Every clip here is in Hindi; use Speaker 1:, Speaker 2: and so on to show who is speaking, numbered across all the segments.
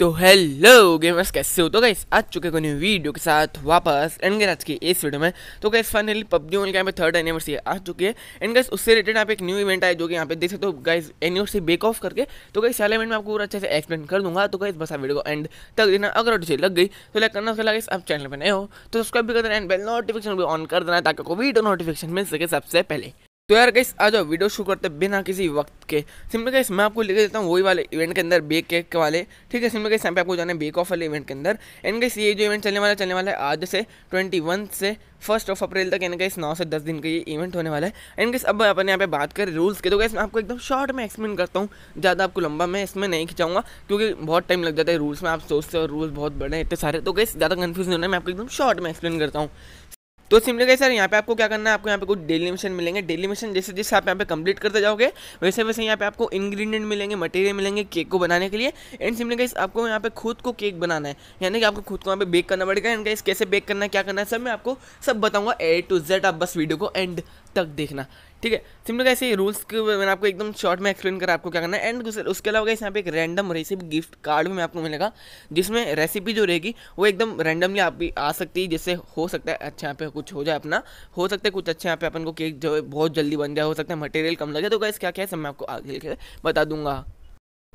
Speaker 1: तो हेलो गेमर्स कैसे हो तो गाइस आज चुके को न्यू वीडियो के साथ वापस एंड गए आज की इस वीडियो में तो गाइस फाइनली पबजी मोबाइल के यहाँ पे थर्ड एनिवर्सरी आ चुकी है एंड गाइस उससे रिलेटेड यहाँ पे एक न्यू इवेंट आया जो कि यहाँ पे देख सकते हो तो गाइस एनिवर्सरी बेक ऑफ करके तो गाइस सारे इवेंट में आपको पूरा अच्छे से एक्सप्लेन कर दूंगा तो गाइस बस आप वीडियो को एंड तक देना अगर अच्छी लग गई तो लाइक करना उसके लगे आप चैनल पर नए हो तो सब्सक्राइब भी कर देना एंड बेल नोटिफिकेशन भी ऑन कर देना ताकि आपको वीडियो नोटिफिकेशन मिल सके सबसे पहले तो यार गाइस आ जाओ वीडियो शुरू करते बिना किसी वक्त के सिंपल गाइस मैं आपको लेकर देता हूँ वही वाले इवेंट के अंदर बेक केक वाले ठीक है सिंपल गाइस यहाँ पे आपको जाना है बेक ऑफ वाले इवेंट के अंदर एंड गाइस ये जो इवेंट चलने वाला चलने वाला है आज से ट्वेंटी से फर्स्ट ऑफ अप्रैल तक एंड कैस नौ से दस दिन का ये इवेंट होने वाला है एंड कैस अब अपने यहाँ पे बात करें रूल्स के तो कैसे मैं आपको एकदम शॉर्ट में एक्सप्लेन करता हूँ ज़्यादा आपको लंबा मैं इसमें नहीं खिंचाऊंगा क्योंकि बहुत टाइम लग जाता है रूल्स में आप सोचते हो रूल्स बहुत बड़े हैं इतने सारे तो कैसे ज़्यादा नहीं होना है मैं आपको एकदम शॉर्ट में एक्सप्लेन करता हूँ तो सिमिलर गई सर यहाँ पे आपको क्या करना है आपको यहाँ पे कुछ डेली मिशन मिलेंगे डेली मिशन जैसे जैसे आप यहाँ पे कंप्लीट करते जाओगे वैसे वैसे यहाँ पे आपको इंग्रीडियंट मिलेंगे मटेरियल मिलेंगे केक को बनाने के लिए एंड सिमिलर गई आपको यहाँ पे खुद को केक बनाना है यानी कि आपको खुद को यहाँ पे बेक करना पड़ेगा एंड गाइस कैसे बेक करना है क्या करना है सब मैं आपको सब बताऊँगा ए टू जेड आप बस वीडियो को एंड तक देखना ठीक है सिंपल कैसे रूल्स के मैंने आपको एकदम शॉर्ट में एक्सप्लेन करा आपको क्या करना है एंड उसके अलावा कैसे यहाँ पे एक रैंडम रेसिपी गिफ्ट कार्ड भी मैं आपको मिलेगा जिसमें रेसिपी जो रहेगी वो एकदम रैंडमली आप भी आ सकती है जिससे हो सकता है अच्छा यहाँ पे कुछ हो जाए अपना हो सकता है कुछ अच्छे यहाँ पे अपन को केक जो है बहुत जल्दी बन जाए हो सकता है मटेरियल कम लगे तो गैस क्या क्या है सब मैं आपको आगे बता दूंगा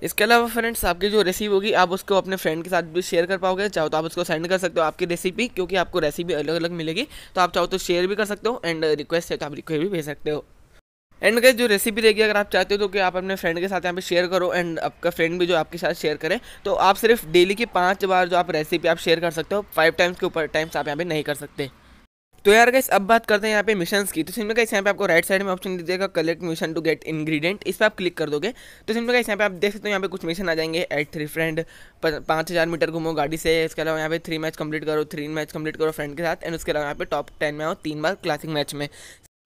Speaker 1: इसके अलावा फ्रेंड्स आपकी जो रेसिपी होगी आप उसको अपने फ्रेंड के साथ भी शेयर कर पाओगे चाहो तो आप उसको सेंड कर सकते हो आपकी रेसिपी क्योंकि आपको रेसिपी अलग अलग मिलेगी तो आप चाहो तो शेयर भी कर सकते हो एंड रिक्वेस्ट है तो आप रिक्वेस्ट भी भेज सकते हो एंड गए जो रेसिपी रहेगी अगर आप चाहते हो तो कि आप अपने फ्रेंड के साथ यहाँ पे शेयर करो एंड आपका फ्रेंड भी जो आपके साथ शेयर करे तो आप सिर्फ डेली की पाँच बार जो आप रेसिपी आप शेयर कर सकते हो फाइव टाइम्स के ऊपर टाइम्स आप यहाँ पे नहीं कर सकते तो यार गैस अब बात करते हैं यहाँ पे मिशन की तो सिंपल गैस यहाँ पे आपको राइट साइड में ऑप्शन दीजिएगा collect mission to get ingredient इस पर आप क्लिक कर दोगे तो सिंपल गैस यहाँ पे आप देख सकते हो यहाँ पे कुछ मिशन आ जाएंगे एट थ्री फ्रेंड पाँच हज़ार मीटर घूमो गाड़ी से इसके अलावा यहाँ पे थ्री मैच कम्प्लीट करो थ्री मैच कंप्लीट करो फ्रेंड के साथ एंड उसके अलावा यहाँ पे टॉप टेन में आओ तीन बार क्लासिक मैच में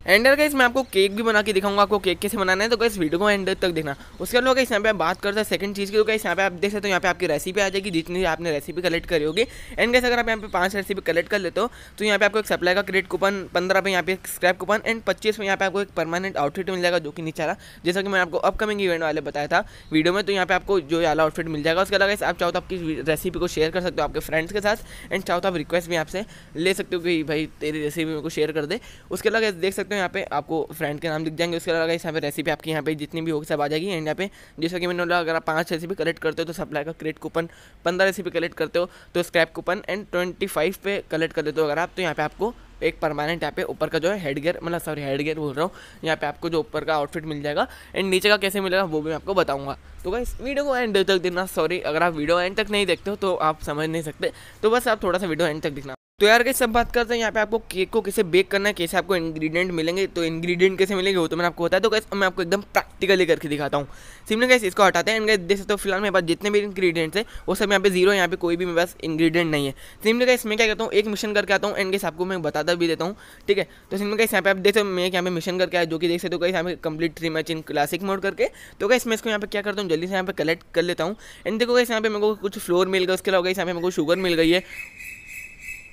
Speaker 1: एंड गाइस मैं आपको केक भी बना के दिखाऊंगा आपको केक कैसे बनाना है तो गाइस वीडियो को एंड तक देखना उसके अलावा गाइस यहाँ पे बात करते हैं सेकंड चीज़ की तो गाइस यहाँ पे आप देख सकते हो यहाँ पे आपकी रेसिपी आ जाएगी जितनी आपने रेसिपी कलेक्ट करी होगी एंड कैसे अगर आप यहाँ पे पांच रेसिपी कलेक्ट कर लेते हो तो यहाँ पे आपको एक सप्लाई का क्रेडिट कूपन पंद्रह पे यहाँ पे स्क्रैप कूपन एंड पच्चीस में यहाँ पे आपको एक परमानेंट आउटफिट मिल जाएगा जो कि नीचे आ रहा जैसा कि मैंने आपको अपकमिंग इवेंट वाले बताया था वीडियो में तो यहाँ पे आपको जो वाला आउटफिट मिल जाएगा उसके अलावा आप चाहो तो आपकी रेसिपी को शेयर कर सकते हो आपके फ्रेंड्स के साथ एंड चाहो तो आप रिक्वेस्ट भी आपसे ले सकते हो कि भाई तेरी रेसिपी मेरे को शेयर कर दे उसके अलावा देख सकते सकते हो यहाँ पे आपको फ्रेंड के नाम दिख जाएंगे उसके अलावा यहाँ पे रेसिपी आपकी यहाँ पे जितनी भी होगी सब आ जाएगी एंड यहाँ पे जैसे कि मैंने बोला अगर आप पाँच रेसिपी कलेक्ट करते हो तो सप्लाई का क्रेट कूपन पंद्रह रेसिपी कलेक्ट करते हो तो scrap coupon and twenty five पे कलेक्ट कर देते हो अगर आप तो यहाँ पे आपको एक परमानेंट यहाँ पे ऊपर का जो है हेडगेयर मतलब सॉरी हेड गियर बोल रहा हूँ यहाँ पे आपको जो ऊपर का आउटफिट मिल जाएगा एंड नीचे का कैसे मिलेगा वो भी मैं आपको बताऊंगा तो बस वीडियो को एंड तक देखना सॉरी अगर आप वीडियो एंड तक नहीं देखते हो तो आप समझ नहीं सकते तो बस आप थोड़ा सा वीडियो एंड तक देखना तो यार कैसे सब बात करते हैं यहाँ पे आपको केक को कैसे बेक करना है कैसे आपको इंग्रेडिएंट मिलेंगे तो इंग्रेडिएंट कैसे मिलेंगे वो तो मैंने आपको बताया तो कैसे मैं आपको एकदम प्रैक्टिकली करके दिखाता हूँ सिमले कैसे इसको हटाते हैं देख सकते हो फिलहाल मेरे पास जितने भी इंग्रीडियंट्स है वो सब यहाँ पे जीरो यहाँ पे कोई भी मेरे पास इंग्रीडियंट नहीं है सिमले कैसे मैं क्या करता हूँ एक मिशन करके आता हूँ एंड कैसे आपको मैं बताता भी देता हूँ ठीक है तो सिमले कैसे यहाँ पे आप देख सकते हो मैं यहाँ पे मिशन करके आया जो कि देख सकते हो कैसे यहाँ पे complete three match in classic mode करके तो कैसे मैं इसको यहाँ पे क्या करता हूँ जल्दी से यहाँ पे कलेक्ट कर लेता हूँ एंड देखो कैसे यहाँ पे मेरे को कुछ फ्लोर मिल गया उसके अलावा कैसे यहाँ पे मेरे को शुगर मिल गई है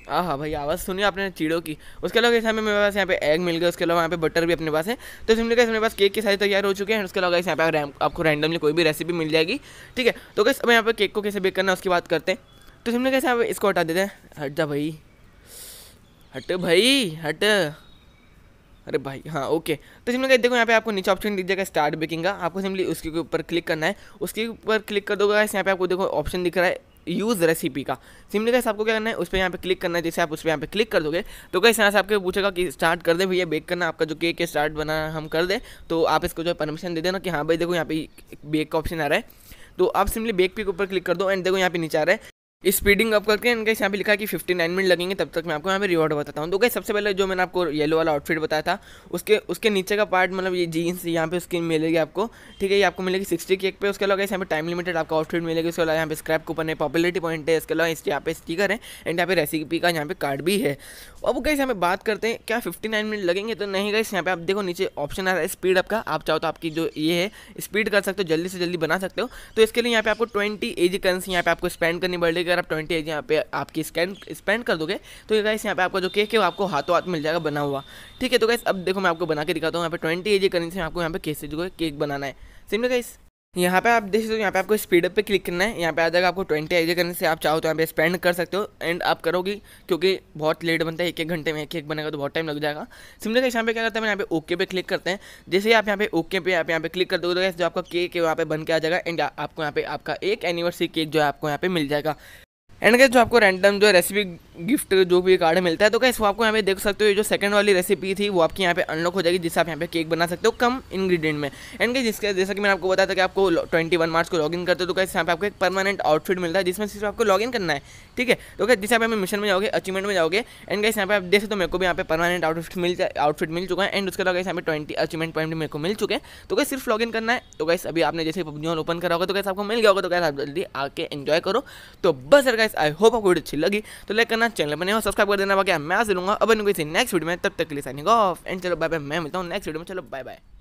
Speaker 1: हाँ भाई आवाज़ सुनी आपने चीड़ों की उसके अलावा हमें मेरे पास यहाँ पे एग मिल गया उसके अलावा यहाँ पे बटर भी अपने पास है तो सिमली कैसे मेरे पास केक के सारे तैयार हो चुके हैं उसके अलावा यहाँ पे आपको रैंडमली कोई भी रेसिपी मिल जाएगी ठीक है तो कैसे अब यहाँ पे केक को कैसे बेक करना है उसकी बात करते हैं तो इसमें कैसे आप इसको हटा देते हैं हट जा भाई हट भाई हट अरे भाई हाँ ओके तो सिंपली कहते देखो यहाँ पे आपको नीचे ऑप्शन दिख जाएगा स्टार्ट बेकिंग का आपको सिंपली उसके ऊपर क्लिक करना है उसके ऊपर क्लिक कर दोगे यहाँ पे आपको देखो ऑप्शन दिख रहा है यूज़ रेसिपी का सिमली कैसे आपको क्या करना है उस पर यहाँ पे क्लिक करना है जैसे आप उस पर यहाँ पे क्लिक कर दोगे तो कैसे यहाँ से आपके पूछेगा कि स्टार्ट कर दे भैया बेक करना आपका जो केक है स्टार्ट बना हम कर दे तो आप इसको जो है परमिशन दे देना कि हाँ भाई देखो यहाँ पे बेक का ऑप्शन आ रहा है तो आप सिंपली बेक पे ऊपर क्लिक कर दो एंड देखो यहाँ पे नीचे आ रहा है स्पीडिंग अप करके इनके यहाँ पे लिखा है कि 59 मिनट लगेंगे तब तक मैं आपको यहाँ पे रिवॉर्ड बताता हूँ तो क्या सबसे पहले जो मैंने आपको येलो वाला आउटफिट बताया था उसके उसके नीचे का पार्ट मतलब ये जीन्स यहाँ पे उसकी मिलेगी आपको ठीक है ये आपको मिलेगी सिक्सटी केक पे उसके अलावा यहाँ पे टाइम लिमिटेड आपका आउटफिट मिलेगी उसके अलावा यहाँ पे स्क्रैप कूपन है पॉपुलरिटी पॉइंट है इसके अलावा इसके यहाँ पे स्टीकर है एंड यहाँ पे रेसिपी का यहाँ पे कार्ड भी है अब वो कैसे हमें बात करते हैं क्या फिफ्टी मिनट लगेंगे तो नहीं गए यहाँ पे आप देखो नीचे ऑप्शन आ रहा है स्पीड अप का आप चाहो तो आपकी जो ये है स्पीड कर सकते हो जल्दी से जल्दी बना सकते हो तो इसके लिए यहाँ पे आपको ट्वेंटी एजी करेंसी यहाँ पे आपको स्पेंड करनी पड़ेगी अगर आप ट्वेंटी एज यहाँ पे आपकी स्कैन स्पेंड कर दोगे तो ये गाइस यहाँ पे आपका जो केक है वो आपको हाथों हाथ मिल जाएगा बना हुआ ठीक है तो गाइस अब देखो मैं आपको बना के दिखाता हूँ यहाँ पे ट्वेंटी एज करने से आपको यहाँ पे केक जो है केक बनाना है सिमले गाइस यहाँ पे आप देख सकते हो यहाँ पे आपको स्पीड अप पे क्लिक करना है यहाँ पे आ जाएगा आपको ट्वेंटी आई करने से आप चाहो तो यहाँ पे स्पेंड कर सकते हो एंड आप करोगे क्योंकि बहुत लेट बनता है एक एक घंटे में एक एक बनेगा तो बहुत टाइम लग जाएगा सिमिलर का यहाँ पे क्या करते हैं यहाँ पे ओके पे क्लिक करते हैं जैसे ही आप यहाँ पे ओके पे आप यहाँ पे क्लिक कर दोगे तो जो आपका केक है वहाँ पे बन के आ जाएगा एंड आपको यहाँ पे आपका एक एनिवर्सरी केक जो है आपको यहाँ पे मिल जाएगा एंड गैस जो आपको रैंडम जो रेसिपी गिफ्ट जो भी कार्ड मिलता है तो कैसे वो आपको यहाँ पे देख सकते हो ये जो सेकंड वाली रेसिपी थी वो आपकी यहाँ पे अनलॉक हो जाएगी जिससे आप यहाँ पे केक बना सकते हो कम इंग्रीडियंट में एंड गैस जिसके जैसा कि मैंने आपको बताया था कि आपको 21 मार्च को लॉगिन करते हो तो कैसे यहाँ पे आपको एक परमानेंट आउटफिट मिलता है जिसमें सिर्फ आपको लॉगिन करना है ठीक है तो गैस जिससे आप मिशन में जाओगे अचीवमेंट में जाओगे एंड कैसे यहाँ पे आप देख सकते हो मेरे को भी यहाँ पे परमानेंट आउटफिट मिल आउटफिट मिल चुका है एंड उसके अलावा यहाँ पे ट्वेंटी अचीवमेंट पॉइंट मेरे को मिल चुके तो गैस सिर्फ लॉगिन करना है तो कैसे अभी आपने जैसे ओपन करा होगा तो कैसे आपको मिल गया होगा तो गैस आप जल्दी आके एंजॉय करो तो बस सर गाइस आई होप आपको वीडियो अच्छी लगी तो लाइक करना चैनल बने हो सब्सक्राइब कर देना बाकी मैं आज लूंगा अब नेक्स्ट वीडियो में तब तक के लिए साइनिंग ऑफ एंड चलो बाय बाय मैं मिलता हूँ नेक्स्ट वीडियो में चलो बाय बाय